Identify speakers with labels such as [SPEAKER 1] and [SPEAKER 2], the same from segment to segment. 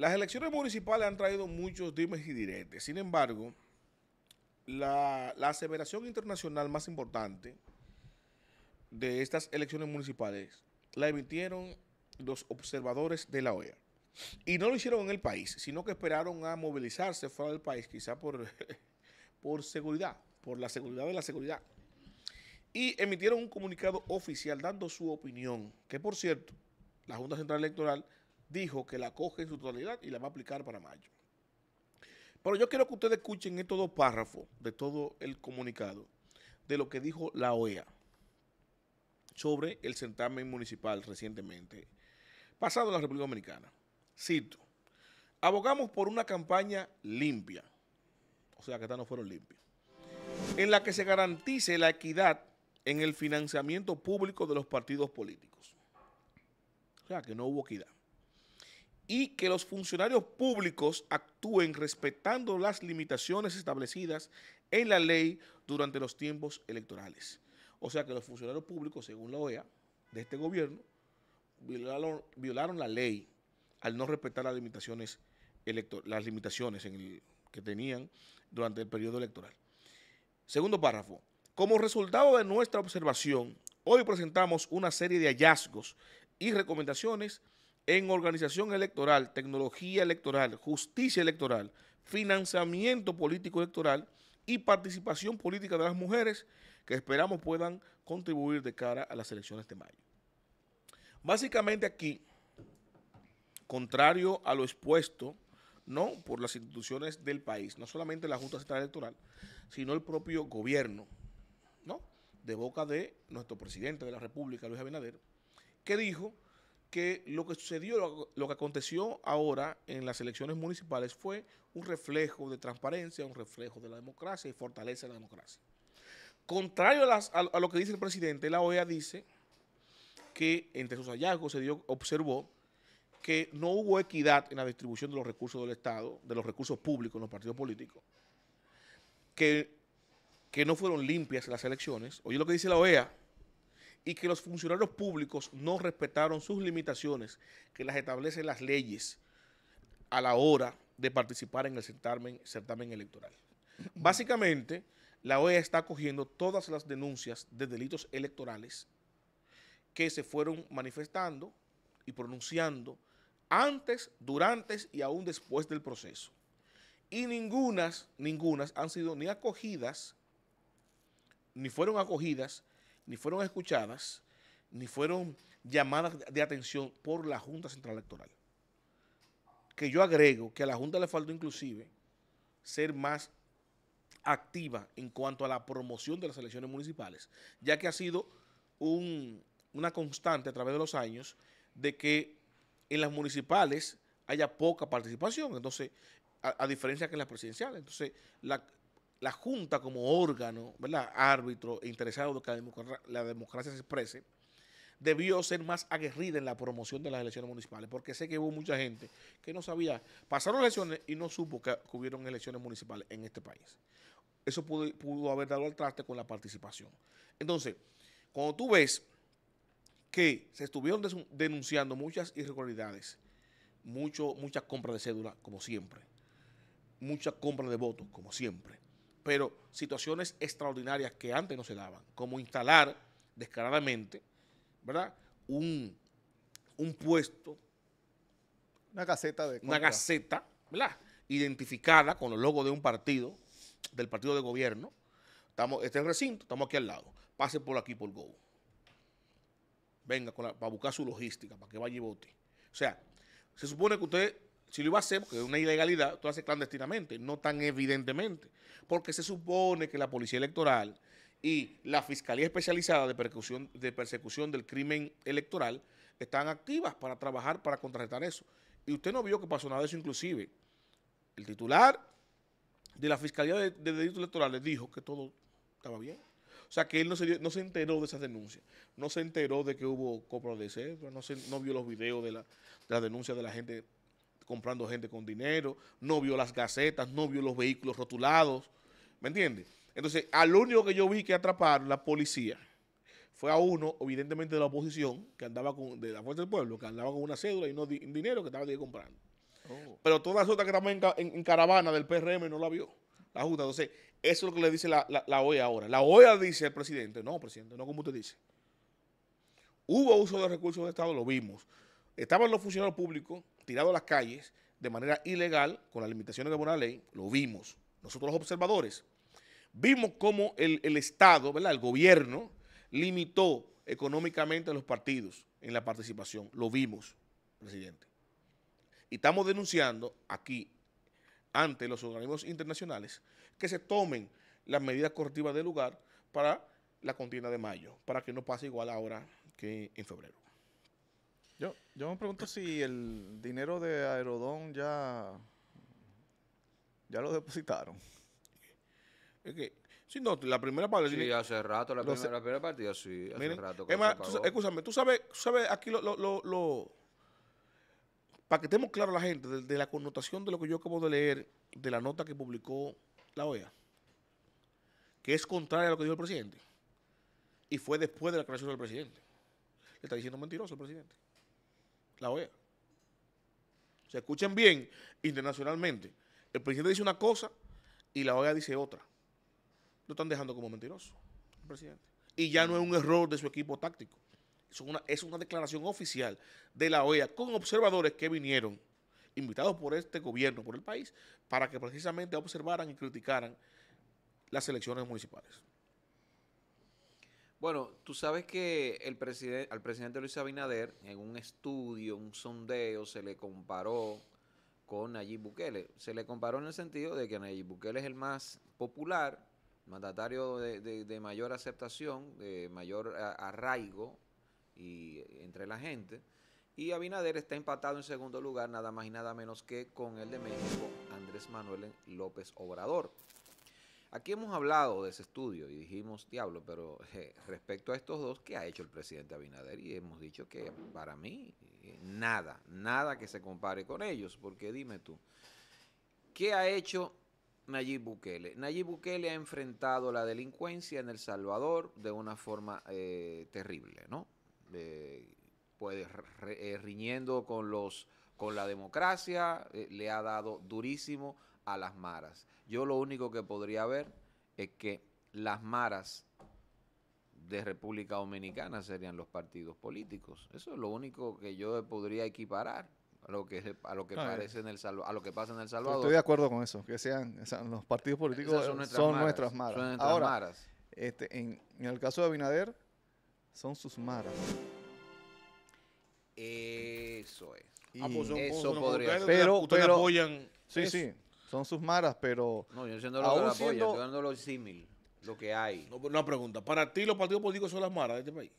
[SPEAKER 1] Las elecciones municipales han traído muchos dimes y diretes. Sin embargo, la, aseveración internacional más importante de estas elecciones municipales la emitieron los observadores de la OEA. Y no lo hicieron en el país, sino que esperaron a movilizarse fuera del país, quizá por, por seguridad, por la seguridad de la seguridad. Y emitieron un comunicado oficial dando su opinión, que por cierto, la Junta Central Electoral dijo que la coge en su totalidad y la va a aplicar para mayo. Pero yo quiero que ustedes escuchen estos dos párrafos de todo el comunicado de lo que dijo la OEA sobre el certamen municipal recientemente pasado en la República Dominicana. Cito, abogamos por una campaña limpia, o sea que estas no fueron limpias, en la que se garantice la equidad en el financiamiento público de los partidos políticos. O sea que no hubo equidad y que los funcionarios públicos actúen respetando las limitaciones establecidas en la ley durante los tiempos electorales. O sea que los funcionarios públicos, según la OEA, de este gobierno, violaron, la ley al no respetar las limitaciones, elector las limitaciones en que tenían durante el periodo electoral. Segundo párrafo. Como resultado de nuestra observación, hoy presentamos una serie de hallazgos y recomendaciones en organización electoral, tecnología electoral, justicia electoral, financiamiento político electoral y participación política de las mujeres que esperamos puedan contribuir de cara a las elecciones de mayo. Básicamente aquí, contrario a lo expuesto, no por las instituciones del país, no solamente la Junta Central Electoral, sino el propio gobierno, ¿no? de boca de nuestro presidente de la República, Luis Abinader, que dijo que lo que sucedió, lo, que aconteció ahora en las elecciones municipales fue un reflejo de transparencia, un reflejo de la democracia y fortaleza de la democracia. Contrario a, lo que dice el presidente, la OEA dice que entre sus hallazgos se dio, observó que no hubo equidad en la distribución de los recursos del Estado, de los recursos públicos en los partidos políticos, que, que no fueron limpias las elecciones. Oye lo que dice la OEA, y que los funcionarios públicos no respetaron sus limitaciones que las establecen las leyes a la hora de participar en el certamen, certamen electoral. Básicamente, la OEA está acogiendo todas las denuncias de delitos electorales que se fueron manifestando y pronunciando antes, durante y aún después del proceso. Y ningunas, ningunas han sido ni acogidas, ni fueron acogidas ni fueron escuchadas, ni fueron llamadas de atención por la Junta Central Electoral. Que yo agrego que a la Junta le faltó inclusive ser más activa en cuanto a la promoción de las elecciones municipales, ya que ha sido una constante a través de los años de que en las municipales haya poca participación, entonces, a diferencia que en las presidenciales. Entonces, la, la Junta como órgano, ¿verdad? árbitro e interesado de que la, democracia, se exprese, debió ser más aguerrida en la promoción de las elecciones municipales, porque sé que hubo mucha gente que no sabía, pasaron elecciones y no supo que, hubieron elecciones municipales en este país. Eso pudo, haber dado al traste con la participación. Entonces, cuando tú ves que se estuvieron denunciando muchas irregularidades, muchas compras de cédula, como siempre, muchas compras de votos, como siempre, pero situaciones extraordinarias que antes no se daban, como instalar descaradamente, ¿verdad? Un, puesto.
[SPEAKER 2] Una caseta de... Una
[SPEAKER 1] caseta, ¿verdad? Identificada con el logo de un partido, del partido de gobierno. Estamos, este es el recinto, estamos aquí al lado. Pase por aquí, por Go. Venga, para buscar su logística, para que vaya y vote. O sea, se supone que usted si lo iba a hacer, porque es una ilegalidad, tú lo haces clandestinamente, no tan evidentemente. Porque se supone que la Policía Electoral y la Fiscalía Especializada de Persecución, del Crimen Electoral están activas para trabajar, para contrarrestar eso. Y usted no vio que pasó nada de eso, inclusive. El titular de la Fiscalía de, Delitos Electorales dijo que todo estaba bien. O sea, que él no se, no se enteró de esas denuncias. No se enteró de que hubo copro de no, no vio los videos de, la, de las denuncias de la gente comprando gente con dinero, no vio las gacetas, no vio los vehículos rotulados. ¿Me entiendes? Entonces, al único que yo vi que atraparon la policía fue a uno, evidentemente de la oposición, que andaba con, de la Fuerza del Pueblo, que andaba con una cédula y no dinero que estaba ahí comprando. Oh. Pero todas las otras que estaban en, caravana del PRM no la vio, la Junta. Entonces, eso es lo que le dice la, la, OEA e ahora. La OEA dice el presidente, no, presidente, no como usted dice. Hubo uso de recursos del Estado, lo vimos. Estaban los funcionarios públicos tirados a las calles de manera ilegal, con las limitaciones de buena ley, lo vimos. Nosotros los observadores vimos cómo el, el Estado, ¿verdad? el gobierno, limitó económicamente a los partidos en la participación. Lo vimos, presidente. Y estamos denunciando aquí, ante los organismos internacionales, que se tomen las medidas correctivas del lugar para la contienda de mayo, para que no pase igual ahora que en febrero.
[SPEAKER 2] Yo, yo me pregunto si el dinero de Aerodón ya, ya lo depositaron. Es que, sí, no, la primera parte.
[SPEAKER 1] Sí, hace
[SPEAKER 3] rato, la, primera, partida, sí, hace rato. Que Emma, tú,
[SPEAKER 1] escúchame, tú sabes, aquí lo, lo, lo, para que estemos claros la gente de, la connotación de lo que yo acabo de leer de la nota que publicó la OEA, que es contraria a lo que dijo el presidente. Y fue después de la creación del presidente. Le está diciendo mentiroso el presidente la OEA. Se escuchen bien internacionalmente. El presidente dice una cosa y la OEA dice otra. Lo están dejando como mentiroso, presidente. Y ya no es un error de su equipo táctico. es una declaración oficial de la OEA con observadores que vinieron, invitados por este gobierno, por el país, para que precisamente observaran y criticaran las elecciones municipales.
[SPEAKER 3] Bueno, tú sabes que el presidente, al presidente Luis Abinader, en un estudio, un sondeo, se le comparó con Nayib Bukele. Se le comparó en el sentido de que Nayib Bukele es el más popular, mandatario de, mayor aceptación, de mayor arraigo y eh, entre la gente. Y Abinader está empatado en segundo lugar, nada más y nada menos que con el de México, Andrés Manuel López Obrador. Aquí hemos hablado de ese estudio y dijimos, diablo, pero eh, respecto a estos dos, ¿qué ha hecho el presidente Abinader? Y hemos dicho que para mí eh, nada, nada que se compare con ellos, porque dime tú, ¿qué ha hecho Nayib Bukele? Nayib Bukele ha enfrentado la delincuencia en El Salvador de una forma eh, terrible, ¿no? pues riñendo con los con la democracia, le ha dado durísimo a las maras. Yo lo único que podría ver es que las maras de República Dominicana serían los partidos políticos. Eso es lo único que yo podría equiparar a lo que a lo que parece en el a lo que pasa en el Salvador. Estoy de
[SPEAKER 2] acuerdo con eso, que sean, los partidos políticos son nuestras maras. Ahora, este, en, el caso de Abinader, son sus maras.
[SPEAKER 3] Eso es. Ah, pues eso podría. Pero, ustedes apoyan. Sí, sí
[SPEAKER 2] son sus maras, pero... No, yo siendo lo que siendo...
[SPEAKER 3] lo símil, lo que hay.
[SPEAKER 1] una pregunta, ¿para ti los partidos políticos son las maras de este país?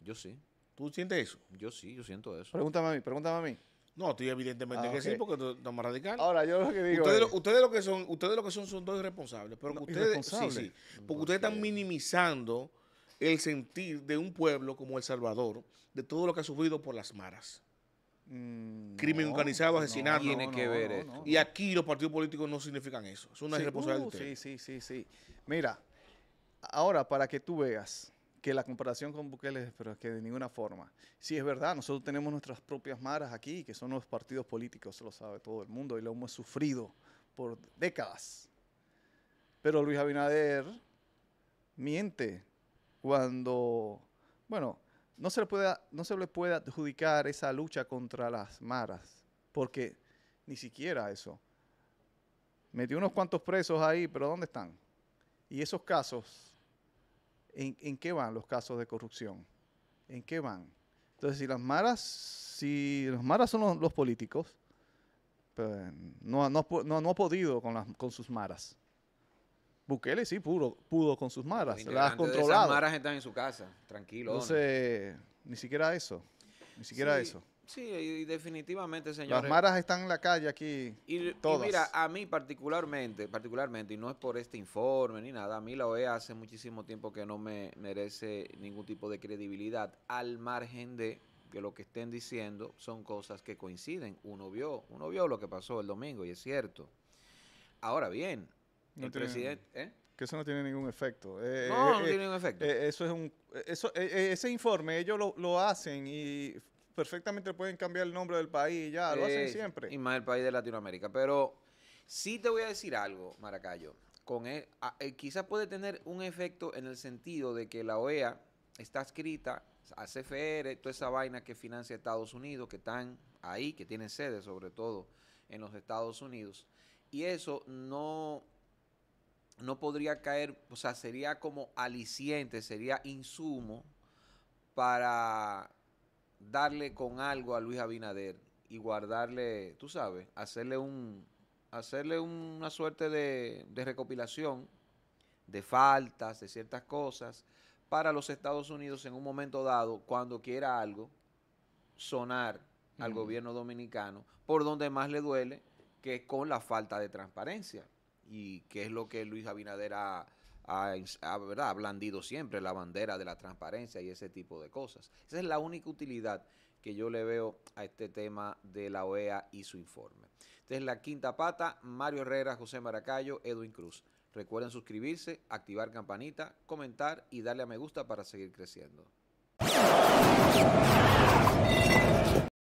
[SPEAKER 1] Yo sí. ¿Tú sientes eso? Yo
[SPEAKER 2] sí, yo siento eso. Pregúntame a mí, pregúntame a mí. No, estoy
[SPEAKER 1] evidentemente ah, que sí, porque tú radicales. más radical. Ahora, yo lo que digo ustedes, lo, que son, ustedes lo que son son dos irresponsables, pero ustedes sí, sí, porque ustedes están minimizando el sentir de un pueblo como El Salvador, de todo lo que ha sufrido por las maras.
[SPEAKER 2] Mm, crimen organizado, asesinato. tiene que ver esto. Y
[SPEAKER 1] aquí los partidos políticos no significan eso. Es una irresponsabilidad. Uh, sí, sí, sí, sí.
[SPEAKER 2] Mira, ahora para que tú veas que la comparación con Bukele, pero es que de ninguna forma. Sí, es verdad, nosotros tenemos nuestras propias maras aquí, que son los partidos políticos, se lo sabe todo el mundo, y lo hemos sufrido por décadas. Pero Luis Abinader miente cuando, bueno, no se, le puede, no se le adjudicar esa lucha contra las maras, porque ni siquiera eso. Metió unos cuantos presos ahí, pero ¿dónde están? Y esos casos, ¿en, en qué van los casos de corrupción? ¿En qué van? Entonces, si las maras, si los maras son los, políticos, pues, no, no, no ha podido con, las, con sus maras. Bukele sí pudo, pudo con sus maras, las controlado. Las maras
[SPEAKER 3] están en su casa, tranquilo. Entonces,
[SPEAKER 2] ni siquiera eso, ni siquiera eso.
[SPEAKER 3] Sí, y definitivamente,
[SPEAKER 2] señor. Las maras están en la calle aquí, y, mira,
[SPEAKER 3] a mí particularmente, particularmente, y no es por este informe ni nada, a mí la OEA hace muchísimo tiempo que no me merece ningún tipo de credibilidad, al margen de que lo que estén diciendo son cosas que coinciden. Uno vio, uno vio lo que pasó el domingo, y es cierto.
[SPEAKER 2] Ahora bien, ¿eh? Que eso no tiene ningún efecto. Eh, eh, no, no tiene ningún efecto. eso es un, eso, ese informe ellos lo, hacen y perfectamente pueden cambiar el nombre del país y ya, lo hacen siempre.
[SPEAKER 3] Y más el país de Latinoamérica. Pero sí te voy a decir algo, Maracayo. Con e, quizás puede tener un efecto en el sentido de que la OEA está escrita a CFR, toda esa vaina que financia Estados Unidos, que están ahí, que tienen sedes sobre todo en los Estados Unidos. Y eso no no podría caer, o sea, sería como aliciente, sería insumo para darle con algo a Luis Abinader y guardarle, tú sabes, hacerle un hacerle una suerte de, recopilación de faltas, de ciertas cosas, para los Estados Unidos en un momento dado, cuando quiera algo, sonar al gobierno dominicano por donde más le duele que con la falta de transparencia y qué es lo que Luis Abinader ha, blandido siempre, la bandera de la transparencia y ese tipo de cosas. Esa es la única utilidad que yo le veo a este tema de la OEA y su informe. Entonces, la quinta pata, Mario Herrera, José Maracayo, Edwin Cruz. Recuerden suscribirse, activar campanita, comentar y darle a me gusta para seguir creciendo.